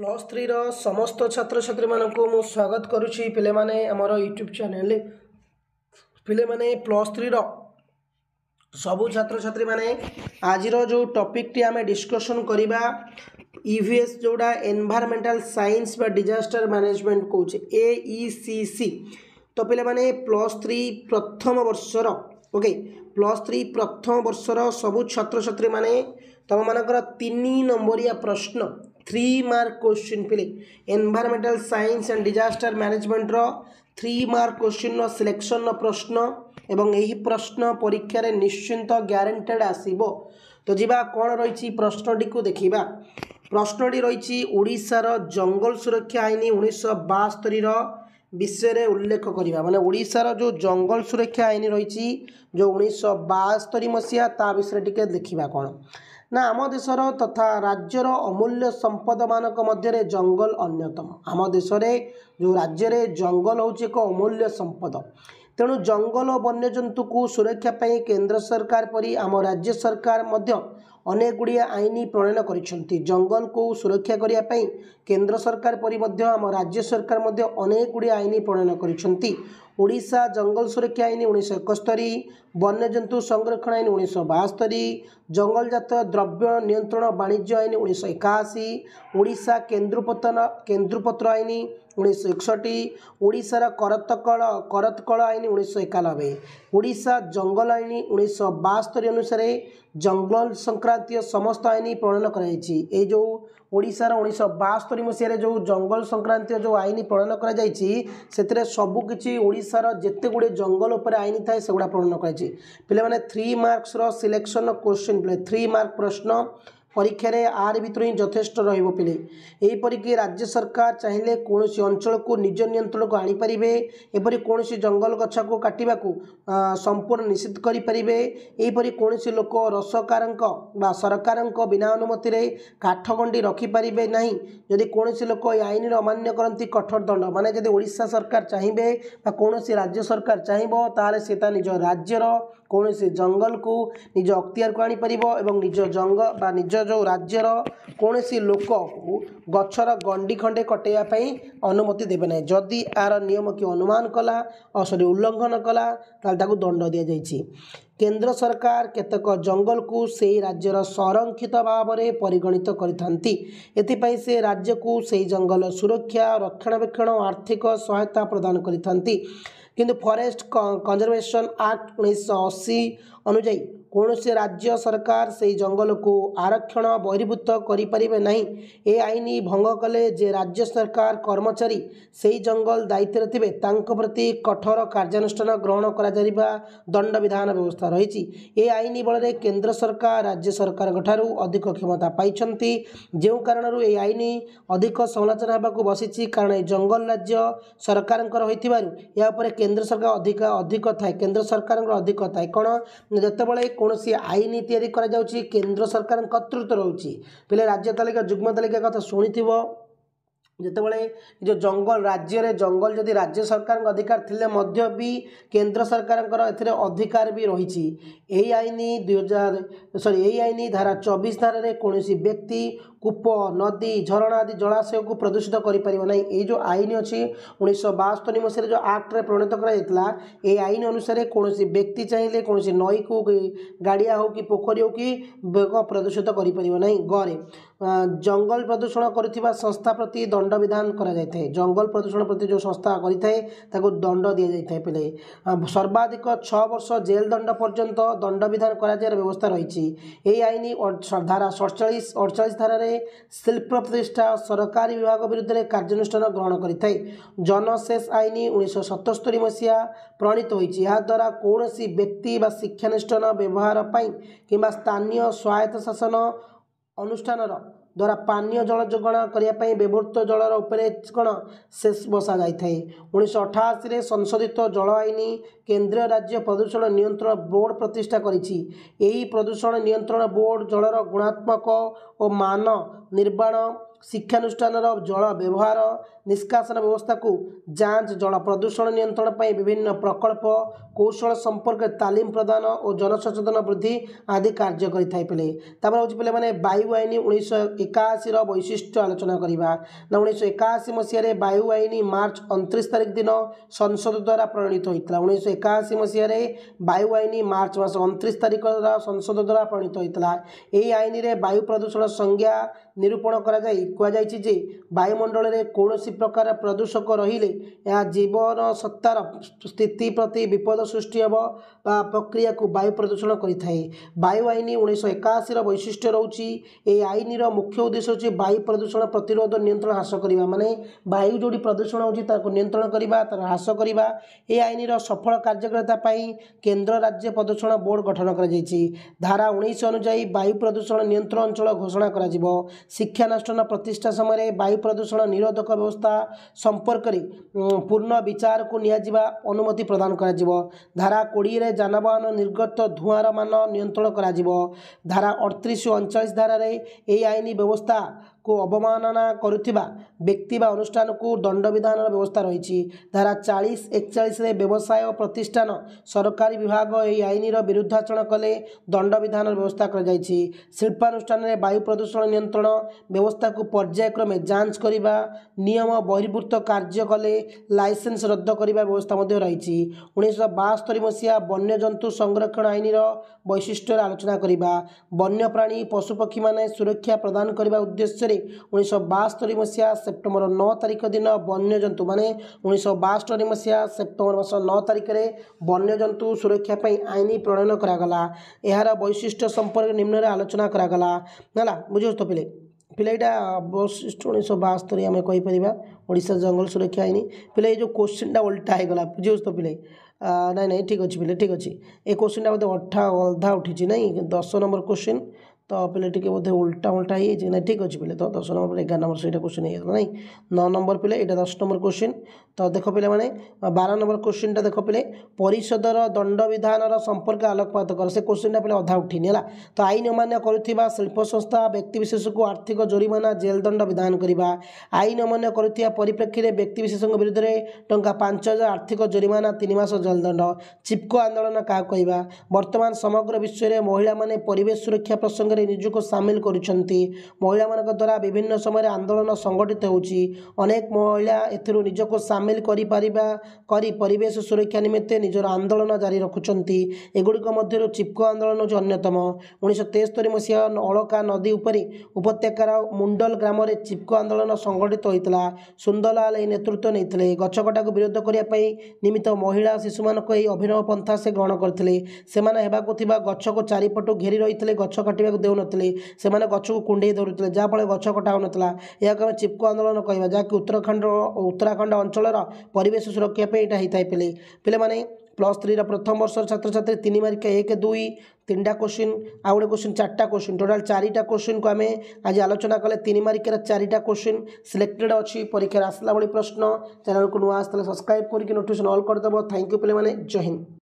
plus ଥ୍ରୀର ସମସ୍ତ ଛାତ୍ରଛାତ୍ରୀମାନଙ୍କୁ ମୁଁ ସ୍ୱାଗତ କରୁଛି ପିଲାମାନେ ଆମର ୟୁଟ୍ୟୁବ୍ ଚ୍ୟାନେଲ୍ରେ ପିଲାମାନେ ପ୍ଲସ୍ ଥ୍ରୀର ସବୁ ଛାତ୍ରଛାତ୍ରୀମାନେ ଆଜିର ଯେଉଁ ଟପିକ୍ଟି ଆମେ ଡିସ୍କସନ୍ କରିବା ଇ ଭି ଏସ୍ ଯେଉଁଟା ଏନ୍ଭାରମେଣ୍ଟାଲ୍ ସାଇନ୍ସ ବା ଡିଜାଷ୍ଟର ମ୍ୟାନେଜମେଣ୍ଟ କହୁଛେ ଏ ଇ ସି ସି ତ ପିଲାମାନେ ପ୍ଲସ୍ ଥ୍ରୀ ପ୍ରଥମ ବର୍ଷର ଓକେ ପ୍ଲସ୍ ଥ୍ରୀ ପ୍ରଥମ ବର୍ଷର ସବୁ ଛାତ୍ରଛାତ୍ରୀମାନେ ତୁମମାନଙ୍କର ତିନି ନମ୍ବରିଆ ପ୍ରଶ୍ନ ଥ୍ରୀ ମାର୍କ কোশ্চিন পেলে এনভায়রনমেন্টাল ସାଇନ୍ସ ଆଣ୍ଡ ଡିଜାଷ୍ଟର ମ୍ୟାନେଜମେଣ୍ଟର ଥ୍ରୀ ମାର୍କ কোশ্চিন্র ସିଲେକ୍ସନର ପ୍ରଶ୍ନ ଏବଂ ଏହି ପ୍ରଶ୍ନ ପରୀକ୍ଷାରେ ନିଶ୍ଚିନ୍ତ ଗ୍ୟାରେଣ୍ଟେଡ଼୍ ଆସିବ ତ ଯିବା କ'ଣ ରହିଛି ପ୍ରଶ୍ନଟିକୁ ଦେଖିବା ପ୍ରଶ୍ନଟି ରହିଛି ଓଡ଼ିଶାର ଜଙ୍ଗଲ ସୁରକ୍ଷା ଆଇନ ଉଣେଇଶହ ବାସ୍ତରୀର ବିଷୟରେ ଉଲ୍ଲେଖ କରିବା ମାନେ ଓଡ଼ିଶାର ଯେଉଁ ଜଙ୍ଗଲ ସୁରକ୍ଷା ଆଇନ ରହିଛି ଯେଉଁ ଉଣେଇଶହ ବାସ୍ତରୀ ମସିହା ତା ବିଷୟରେ ଟିକେ ଦେଖିବା କ'ଣ ନା ଆମ ଦେଶର ତଥା ରାଜ୍ୟର ଅମୂଲ୍ୟ ସମ୍ପଦମାନଙ୍କ ମଧ୍ୟରେ ଜଙ୍ଗଲ ଅନ୍ୟତମ ଆମ ଦେଶରେ ଯେଉଁ ରାଜ୍ୟରେ ଜଙ୍ଗଲ ହେଉଛି ଏକ ଅମୂଲ୍ୟ ସମ୍ପଦ ତେଣୁ ଜଙ୍ଗଲ ବନ୍ୟଜନ୍ତୁକୁ ସୁରକ୍ଷା ପାଇଁ କେନ୍ଦ୍ର ସରକାର ପରି ଆମ ରାଜ୍ୟ ସରକାର ମଧ୍ୟ ଅନେକ ଗୁଡ଼ିଏ ଆଇନ ପ୍ରଣୟନ କରିଛନ୍ତି ଜଙ୍ଗଲକୁ ସୁରକ୍ଷା କରିବା ପାଇଁ କେନ୍ଦ୍ର ସରକାର ପରି ମଧ୍ୟ ଆମ ରାଜ୍ୟ ସରକାର ମଧ୍ୟ ଅନେକ ଗୁଡ଼ିଏ ଆଇନ ପ୍ରଣୟନ କରିଛନ୍ତି ଓଡ଼ିଶା ଜଙ୍ଗଲ ସୁରକ୍ଷା ଆଇନ ଉଣେଇଶହ ଏକସ୍ତରି ବନ୍ୟଜନ୍ତୁ ସଂରକ୍ଷଣ ଆଇନ ଉଣେଇଶହ ବାସ୍ତରୀ ଜଙ୍ଗଲଜାତ ଦ୍ରବ୍ୟ ନିୟନ୍ତ୍ରଣ ବାଣିଜ୍ୟ ଆଇନ ଉଣେଇଶହ ଏକାଅଶୀ ଓଡ଼ିଶା କେନ୍ଦ୍ରପତନ କେନ୍ଦ୍ରପତ୍ର ଆଇନ ଉଣେଇଶହ ଏକଷଠି ଓଡ଼ିଶାର କରତକଳ କରତକଳ ଆଇନ ଉଣେଇଶହ ଏକାନବେ ଓଡ଼ିଶା ଜଙ୍ଗଲ ଆଇନ ଉଣେଇଶହ ବାସ୍ତରୀ ଅନୁସାରେ ଜଙ୍ଗଲ ସଂକ୍ରାନ୍ତୀୟ ସମସ୍ତ ଆଇନ ପ୍ରଣୟନ କରାଯାଇଛି ଏଇ ଯେଉଁ ଓଡ଼ିଶାର ଉଣେଇଶହ ବାସ୍ତରୀ ମସିହାରେ ଯେଉଁ ଜଙ୍ଗଲ ସଂକ୍ରାନ୍ତୀୟ ଯେଉଁ ଆଇନ ପ୍ରଣୟନ କରାଯାଇଛି ସେଥିରେ ସବୁକିଛି ଓଡ଼ିଶାର ଯେତେ ଗୁଡ଼ିଏ ଜଙ୍ଗଲ ଉପରେ ଆଇନ ଥାଏ ସେଗୁଡ଼ା ପ୍ରଣୟନ କରାଯାଇଛି ପିଲାମାନେ ଥ୍ରୀ ମାର୍କସର ସିଲେକ୍ସନ କୋଶ୍ଚିନ୍ ଥ୍ରୀ ମାର୍କ ପ୍ରଶ୍ନ परीक्षा आर भितर ही जथेष रिले यहीपरिक राज्य सरकार चाहिए कौन अंचल को निज नियंत्रण को आनीपर एपरी कौन जंगल गच्छ को काटा को संपूर्ण निषिद्ध करपरी कौन लोक रसकार सरकार बिना अनुमति में काठगंडी रखिपारे ना जदि कौन लोक आईन अमान्य करती कठोर दंड मानने जब ओडा सरकार चाहिए कौन राज्य सरकार चाहिए तेल सीत निज राज्यर कौन जंगल को निज अक्ति आनीपर एवं निज जंगल निज ରାଜ୍ୟ ଯେଉଁ ରାଜ୍ୟର କୌଣସି ଲୋକକୁ ଗଛର ଗଣ୍ଡି ଖଣ୍ଡେ କଟେଇବା ପାଇଁ ଅନୁମତି ଦେବେ ନାହିଁ ଯଦି ଏହାର ନିୟମ କିଏ ଅନୁମାନ କଲା ସରି ଉଲ୍ଲଙ୍ଘନ କଲା ତାହେଲେ ତାକୁ ଦଣ୍ଡ ଦିଆଯାଇଛି କେନ୍ଦ୍ର ସରକାର କେତେକ ଜଙ୍ଗଲକୁ ସେହି ରାଜ୍ୟର ସଂରକ୍ଷିତ ଭାବରେ ପରିଗଣିତ କରିଥାନ୍ତି ଏଥିପାଇଁ ସେ ରାଜ୍ୟକୁ ସେହି ଜଙ୍ଗଲ ସୁରକ୍ଷା ରକ୍ଷଣାବେକ୍ଷଣ ଓ ଆର୍ଥିକ ସହାୟତା ପ୍ରଦାନ କରିଥାନ୍ତି କିନ୍ତୁ ଫରେଷ୍ଟ କଞ୍ଜରଭେସନ୍ ଆକ୍ଟ ଉଣେଇଶହ ଅଶୀ ଅନୁଯାୟୀ କୌଣସି ରାଜ୍ୟ ସରକାର ସେହି ଜଙ୍ଗଲକୁ ଆରକ୍ଷଣ ବହିର୍ଭୂତ କରିପାରିବେ ନାହିଁ ଏ ଆଇନ ଭଙ୍ଗ କଲେ ଯେ ରାଜ୍ୟ ସରକାର କର୍ମଚାରୀ ସେହି ଜଙ୍ଗଲ ଦାୟିତ୍ୱରେ ଥିବେ ତାଙ୍କ ପ୍ରତି କଠୋର କାର୍ଯ୍ୟାନୁଷ୍ଠାନ ଗ୍ରହଣ କରାଯାଇଥିବା ଦଣ୍ଡବିଧାନ ବ୍ୟବସ୍ଥା ରହିଛି ଏ ଆଇନ ବଳରେ କେନ୍ଦ୍ର ସରକାର ରାଜ୍ୟ ସରକାରଙ୍କଠାରୁ ଅଧିକ କ୍ଷମତା ପାଇଛନ୍ତି ଯେଉଁ କାରଣରୁ ଏହି ଆଇନ ଅଧିକ ସମାଲୋଚନା ହେବାକୁ ବସିଛି କାରଣ ଏହି ଜଙ୍ଗଲ ରାଜ୍ୟ ସରକାରଙ୍କର ହୋଇଥିବାରୁ ଏହା ଉପରେ କେନ୍ଦ୍ର ସରକାର ଅଧିକ ଅଧିକ ଥାଏ କେନ୍ଦ୍ର ସରକାରଙ୍କର ଅଧିକ ଥାଏ କ'ଣ ଯେତେବେଳେ କୌଣସି ଆଇନ ତିଆରି କରାଯାଉଛି କେନ୍ଦ୍ର ସରକାରଙ୍କ କର୍ତ୍ତୃତ୍ୱ ରହୁଛି ପିଲା ରାଜ୍ୟ ତାଲିକା ଯୁଗ୍ମ ତାଲିକା କଥା ଶୁଣିଥିବ ଯେତେବେଳେ ଯେଉଁ ଜଙ୍ଗଲ ରାଜ୍ୟରେ ଜଙ୍ଗଲ ଯଦି ରାଜ୍ୟ ସରକାରଙ୍କ ଅଧିକାର ଥିଲେ ମଧ୍ୟ ବି କେନ୍ଦ୍ର ସରକାରଙ୍କର ଏଥିରେ ଅଧିକାର ବି ରହିଛି ଏହି ଆଇନ ଦୁଇହଜାର ସରି ଏହି ଆଇନ ଧାରା ଚବିଶ ଧାରାରେ କୌଣସି ବ୍ୟକ୍ତି କୂପ ନଦୀ ଝରଣା ଆଦି ଜଳାଶୟକୁ ପ୍ରଦୂଷିତ କରିପାରିବ ନାହିଁ ଏହି ଯେଉଁ ଆଇନ ଅଛି ଉଣେଇଶହ ବାସ୍ତୋରି ମସିହାରେ ଯେଉଁ ଆକ୍ଟରେ ପ୍ରଣୀତ କରାଯାଇଥିଲା ଏହି ଆଇନ ଅନୁସାରେ କୌଣସି ବ୍ୟକ୍ତି ଚାହିଁଲେ କୌଣସି ନଈକୁ ଗାଡ଼ିଆ ହେଉ କି ପୋଖରୀ ହେଉ କି ବେଗ ପ୍ରଦୂଷିତ କରିପାରିବ ନାହିଁ ଗରେ ଜଙ୍ଗଲ ପ୍ରଦୂଷଣ କରୁଥିବା ସଂସ୍ଥା ପ୍ରତି ଦଣ୍ଡବିଧାନ କରାଯାଇଥାଏ ଜଙ୍ଗଲ ପ୍ରଦୂଷଣ ପ୍ରତି ଯେଉଁ ସଂସ୍ଥା କରିଥାଏ ତାକୁ ଦଣ୍ଡ ଦିଆଯାଇଥାଏ ପିଲେ ସର୍ବାଧିକ ଛଅ ବର୍ଷ ଜେଲ ଦଣ୍ଡ ପର୍ଯ୍ୟନ୍ତ ଦଣ୍ଡବିଧାନ କରାଯିବାର ବ୍ୟବସ୍ଥା ରହିଛି ଏହି ଆଇନ ଧାରା ଅଡ଼ଚାଳିଶ ଅଡ଼ଚାଳିଶ ଧାରାରେ ଶିଳ୍ପ ପ୍ରତିଷ୍ଠା ସରକାରୀ ବିଭାଗ ବିରୁଦ୍ଧରେ କାର୍ଯ୍ୟାନୁଷ୍ଠାନ ଗ୍ରହଣ କରିଥାଏ ଜନଶେଷ ଆଇନ ଉଣେଇଶହ ସତସ୍ତରୀ ମସିହା ପ୍ରଣୀତ ହୋଇଛି ଏହାଦ୍ୱାରା କୌଣସି ବ୍ୟକ୍ତି ବା ଶିକ୍ଷାନୁଷ୍ଠାନ ବ୍ୟବହାର ପାଇଁ କିମ୍ବା ସ୍ଥାନୀୟ ସ୍ୱାୟତ୍ତ ଶାସନ ଅନୁଷ୍ଠାନର ଦ୍ୱାରା ପାନୀୟ ଜଳ ଯୋଗାଣ କରିବା ପାଇଁ ବ୍ୟବହୃତ ଜଳର ଉପରେ କ'ଣ ସେସ୍ ବସାଯାଇଥାଏ ଉଣେଇଶହ ଅଠାଅଶୀରେ ସଂଶୋଧିତ ଜଳ ଆଇନ କେନ୍ଦ୍ରୀୟ ରାଜ୍ୟ ପ୍ରଦୂଷଣ ନିୟନ୍ତ୍ରଣ ବୋର୍ଡ଼ ପ୍ରତିଷ୍ଠା କରିଛି ଏହି ପ୍ରଦୂଷଣ ନିୟନ୍ତ୍ରଣ ବୋର୍ଡ଼ ଜଳର ଗୁଣାତ୍ମକ ଓ ମାନ ନିର୍ମାଣ ଶିକ୍ଷାନୁଷ୍ଠାନର ଜଳ ବ୍ୟବହାର ନିଷ୍କାସନ ବ୍ୟବସ୍ଥାକୁ ଯାଞ୍ଚ ଜଳ ପ୍ରଦୂଷଣ ନିୟନ୍ତ୍ରଣ ପାଇଁ ବିଭିନ୍ନ ପ୍ରକଳ୍ପ କୌଶଳ ସମ୍ପର୍କରେ ତାଲିମ ପ୍ରଦାନ ଓ ଜନସଚେତନ ବୃଦ୍ଧି ଆଦି କାର୍ଯ୍ୟ କରିଥାଇପାରିଲେ ତା'ପରେ ହେଉଛି ପିଲାମାନେ ବାୟୁ ଆଇନ ଉଣେଇଶହ ଏକାଅଶୀର ବୈଶିଷ୍ଟ୍ୟ ଆଲୋଚନା କରିବା ନା ଉଣେଇଶହ ଏକାଅଶୀ ମସିହାରେ ବାୟୁ ଆଇନ ମାର୍ଚ୍ଚ ଅଣତିରିଶ ତାରିଖ ଦିନ ସଂସଦ ଦ୍ୱାରା ପ୍ରଣୀତ ହୋଇଥିଲା ଉଣେଇଶହ ଏକାଅଶୀ ମସିହାରେ ବାୟୁ ଆଇନ ମାର୍ଚ୍ଚ ମାସ ଅଣତିରିଶ ତାରିଖ ସଂସଦ ଦ୍ୱାରା ପ୍ରଣୀତ ହୋଇଥିଲା ଏହି ଆଇନରେ ବାୟୁ ପ୍ରଦୂଷଣ ସଂଜ୍ଞା ନିରୂପଣ କରାଯାଇ କୁହାଯାଇଛି ଯେ ବାୟୁମଣ୍ଡଳରେ କୌଣସି ପ୍ରକାର ପ୍ରଦୂଷକ ରହିଲେ ଏହା ଜୀବନ ସତ୍ତାର ସ୍ଥିତି ପ୍ରତି ବିପଦ ସୃଷ୍ଟି ହେବ ବା ପ୍ରକ୍ରିୟାକୁ ବାୟୁ ପ୍ରଦୂଷଣ କରିଥାଏ ବାୟୁ ଆଇନ ଉଣେଇଶହ ଏକାଅଶୀର ବୈଶିଷ୍ଟ୍ୟ ରହୁଛି ଏହି ଆଇନର ମୁଖ୍ୟ ଉଦ୍ଦେଶ୍ୟ ହେଉଛି ବାୟୁ ପ୍ରଦୂଷଣ ପ୍ରତିରୋଧ ନିୟନ୍ତ୍ରଣ ହ୍ରାସ କରିବା ମାନେ ବାୟୁ ଯେଉଁଠି ପ୍ରଦୂଷଣ ହେଉଛି ତାକୁ ନିୟନ୍ତ୍ରଣ କରିବା ତାର ହ୍ରାସ କରିବା ଏ ଆଇନର ସଫଳ କାର୍ଯ୍ୟକାରିତା ପାଇଁ କେନ୍ଦ୍ର ରାଜ୍ୟ ପ୍ରଦୂଷଣ ବୋର୍ଡ଼ ଗଠନ କରାଯାଇଛି ଧାରା ଉଣେଇଶ ଅନୁଯାୟୀ ବାୟୁ ପ୍ରଦୂଷଣ ନିୟନ୍ତ୍ରଣ ଅଞ୍ଚଳ ଘୋଷଣା କରାଯିବ ଶିକ୍ଷାନୁଷ୍ଠାନ ପ୍ରତିଷ୍ଠା ସମୟରେ ବାୟୁ ପ୍ରଦୂଷଣ ନିରୋଧକ ବ୍ୟବସ୍ଥା ସମ୍ପର୍କରେ ପୂର୍ଣ୍ଣ ବିଚାରକୁ ନିଆଯିବା ଅନୁମତି ପ୍ରଦାନ କରାଯିବ ଧାରା କୋଡ଼ିଏରେ ଯାନବାହନ ନିର୍ଗତ ଧୂଆଁର ମାନ ନିୟନ୍ତ୍ରଣ କରାଯିବ ଧାରା ଅଠତିରିଶ ଅଣଚାଳିଶ ଧାରାରେ ଏହି ଆଇନ ବ୍ୟବସ୍ଥା କୁ ଅବମାନନା କରୁଥିବା ବ୍ୟକ୍ତି ବା ଅନୁଷ୍ଠାନକୁ ଦଣ୍ଡବିଧାନର ବ୍ୟବସ୍ଥା ରହିଛି ଧାରା ଚାଳିଶ ଏକଚାଳିଶରେ ବ୍ୟବସାୟ ପ୍ରତିଷ୍ଠାନ ସରକାରୀ ବିଭାଗ ଏହି ଆଇନର ବିରୁଦ୍ଧାଚରଣ କଲେ ଦଣ୍ଡବିଧାନର ବ୍ୟବସ୍ଥା କରାଯାଇଛି ଶିଳ୍ପାନୁଷ୍ଠାନରେ ବାୟୁ ପ୍ରଦୂଷଣ ନିୟନ୍ତ୍ରଣ ବ୍ୟବସ୍ଥାକୁ ପର୍ଯ୍ୟାୟକ୍ରମେ ଯାଞ୍ଚ କରିବା ନିୟମ ବହିର୍ଭୂତ କାର୍ଯ୍ୟ କଲେ ଲାଇସେନ୍ସ ରଦ୍ଦ କରିବା ବ୍ୟବସ୍ଥା ମଧ୍ୟ ରହିଛି ଉଣେଇଶହ ବାସ୍ତରି ମସିହା ବନ୍ୟଜନ୍ତୁ ସଂରକ୍ଷଣ ଆଇନର ବୈଶିଷ୍ଟ୍ୟରେ ଆଲୋଚନା କରିବା ବନ୍ୟପ୍ରାଣୀ ପଶୁପକ୍ଷୀମାନେ ସୁରକ୍ଷା ପ୍ରଦାନ କରିବା ଉଦ୍ଦେଶ୍ୟରେ ତାରିଖ ଉଣେଇଶହ ବାସ୍ତରି ମସିହା ସେପ୍ଟେମ୍ବର ନଅ ତାରିଖ ଦିନ ବନ୍ୟଜନ୍ତୁ ମାନେ ଉଣେଇଶହ ବାସ୍ତରି ମସିହା ସେପ୍ଟେମ୍ବର ମାସ ନଅ ତାରିଖରେ ବନ୍ୟଜନ୍ତୁ ସୁରକ୍ଷା ପାଇଁ ଆଇନ ପ୍ରଣୟନ କରାଗଲା ଏହାର ବୈଶିଷ୍ଟ୍ୟ ସମ୍ପର୍କରେ ନିମ୍ନରେ ଆଲୋଚନା କରାଗଲା ହେଲା ବୁଝିହେଉଛ ପିଲେ ପିଲା ଏଇଟା ବୈଶିଷ୍ଟ୍ୟ ଉଣେଇଶହ ବାସ୍ତରି ଆମେ କହିପାରିବା ଓଡ଼ିଶା ଜଙ୍ଗଲ ସୁରକ୍ଷା ଆଇନ ପିଲା ଏଇ ଯେଉଁ କୋଶ୍ଚିନ୍ଟା ଓଲଟା ହେଇଗଲା ବୁଝିହେଉଛ ତ ପିଲେ ନାଇଁ ନାଇଁ ଠିକ୍ ଅଛି ପିଲେ ଠିକ୍ ଅଛି ଏ କୋଶ୍ଚିନ୍ଟା ବୋଧେ ଅଠା ଅଧା ଉଠିଛି ନାଇଁ ଦଶ ନମ୍ବର କୋଶ୍ଚିନ୍ ତ ପିଲେ ଟିକିଏ ବୋଧେ ଉଲ୍ଟା ଉଲ୍ଟା ହେଇଯାଇଛି ନାହିଁ ଠିକ୍ ଅଛି ପିଲେ ତ ଦଶ ନମ୍ବର ପିଲେ ଏଗାର ନମ୍ବର ସେଇଟା କୋଶ୍ଚିନ୍ ହେଇଗଲା ନାହିଁ ନଅ ନମ୍ବର ପିଲେ ଏଇଟା ଦଶ ନମ୍ବର କୋଶ୍ଚିନ୍ ତ ଦେଖ ପିଲାମାନେ ବାର ନମ୍ବର କୋଶ୍ଚିନ୍ଟା ଦେଖ ପିଲେ ପରିଷଦର ଦଣ୍ଡବିଧାନର ସମ୍ପର୍କ ଆଲୋକପାତ କର ସେ କୋଶ୍ଚିନ୍ଟା ପିଲେ ଅଧା ଉଠିନି ହେଲା ତ ଆଇନ ଅମାନ୍ୟ କରୁଥିବା ଶିଳ୍ପ ସଂସ୍ଥା ବ୍ୟକ୍ତିବିଶେଷକୁ ଆର୍ଥିକ ଜୋରିମାନା ଜେଲ୍ ଦଣ୍ଡ ବିଧାନ କରିବା ଆଇନ ଅମାନ୍ୟ କରୁଥିବା ପରିପ୍ରେକ୍ଷୀରେ ବ୍ୟକ୍ତିବିଶେଷଙ୍କ ବିରୁଦ୍ଧରେ ଟଙ୍କା ପାଞ୍ଚ ହଜାର ଆର୍ଥିକ ଜୋରିମାନା ତିନି ମାସ ଜେଲ୍ ଦଣ୍ଡ ଚିପ୍କୋ ଆନ୍ଦୋଳନ କାହାକୁ କହିବା ବର୍ତ୍ତମାନ ସମଗ୍ର ବିଶ୍ୱରେ ମହିଳାମାନେ ପରିବେଶ ସୁରକ୍ଷା ପ୍ରସଙ୍ଗରେ ଭାବରେ ନିଜକୁ ସାମିଲ କରିଛନ୍ତି ମହିଳାମାନଙ୍କ ଦ୍ୱାରା ବିଭିନ୍ନ ସମୟରେ ଆନ୍ଦୋଳନ ସଂଗଠିତ ହେଉଛି ଅନେକ ମହିଳା ଏଥିରୁ ନିଜକୁ ସାମିଲ କରିପାରିବା କରି ପରିବେଶ ସୁରକ୍ଷା ନିମନ୍ତେ ନିଜର ଆନ୍ଦୋଳନ ଜାରି ରଖୁଛନ୍ତି ଏଗୁଡ଼ିକ ମଧ୍ୟରୁ ଚିପକୋ ଆନ୍ଦୋଳନ ହେଉଛି ଅନ୍ୟତମ ଉଣେଇଶହ ତେସ୍ତରି ମସିହା ଅଳକା ନଦୀ ଉପରେ ଉପତ୍ୟକାର ମୁଣ୍ଡଲ ଗ୍ରାମରେ ଚିପ୍କୋ ଆନ୍ଦୋଳନ ସଂଗଠିତ ହୋଇଥିଲା ସୁନ୍ଦରଲାଲ ଏହି ନେତୃତ୍ୱ ନେଇଥିଲେ ଗଛ କଟାକୁ ବିରୋଧ କରିବା ପାଇଁ ନିମିତ୍ତ ମହିଳା ଶିଶୁମାନଙ୍କୁ ଏହି ଅଭିନବ ପନ୍ଥା ସେ ଗ୍ରହଣ କରିଥିଲେ ସେମାନେ ହେବାକୁ ଥିବା ଗଛକୁ ଚାରିପଟୁ ଘେରି ରହିଥିଲେ ଗଛ କାଟିବାକୁ ଦେଉନଥିଲେ ସେମାନେ ଗଛକୁ କୁଣ୍ଡେଇ ଧରୁଥିଲେ ଯାହାଫଳରେ ଗଛ କଟା ହେଉନଥିଲା ଏହାକୁ ଆମେ ଚିପକୋ ଆନ୍ଦୋଳନ କହିବା ଯାହାକି ଉତ୍ତରାଖଣ୍ଡ ଉତ୍ତରାଖଣ୍ଡ ଅଞ୍ଚଳର ପରିବେଶ ସୁରକ୍ଷା ପାଇଁ ଏଇଟା ପିଲେ ପିଲାମାନେ ପ୍ଲସ୍ ଥ୍ରୀର ପ୍ରଥମ ବର୍ଷର ଛାତ୍ରଛାତ୍ରୀ ତିନି ମାରିକା ଏକ ଦୁଇ ତିନିଟା କୋଶ୍ଚିନ୍ ଆଉ ଗୋଟେ କୋଶ୍ଚିନ୍ ଚାରିଟା କୋଶ୍ଚିନ୍ ଟୋଟାଲ୍ ଚାରିଟା କୋଶ୍ଚିନ୍କୁ ଆମେ ଆଜି ଆଲୋଚନା କଲେ ତିନି ମାରିକାର ଚାରିଟା କୋଶ୍ଚିନ୍ ସିଲେକ୍ଟେଡ଼୍ ଅଛି ପରୀକ୍ଷାରେ ଆସିଲା ଭଳି ପ୍ରଶ୍ନ ଚ୍ୟାନେଲ୍କୁ ନୂଆ ଆସିଥିଲେ ସବସ୍କ୍ରାଇବ୍ କରିକି ନୋଟିଫିକେସନ୍ ଅଲ୍ କରିଦେବ ଥ୍ୟାଙ୍କ ୟୁ ପିଲାମାନେ ଜୟ ହିନ୍ଦ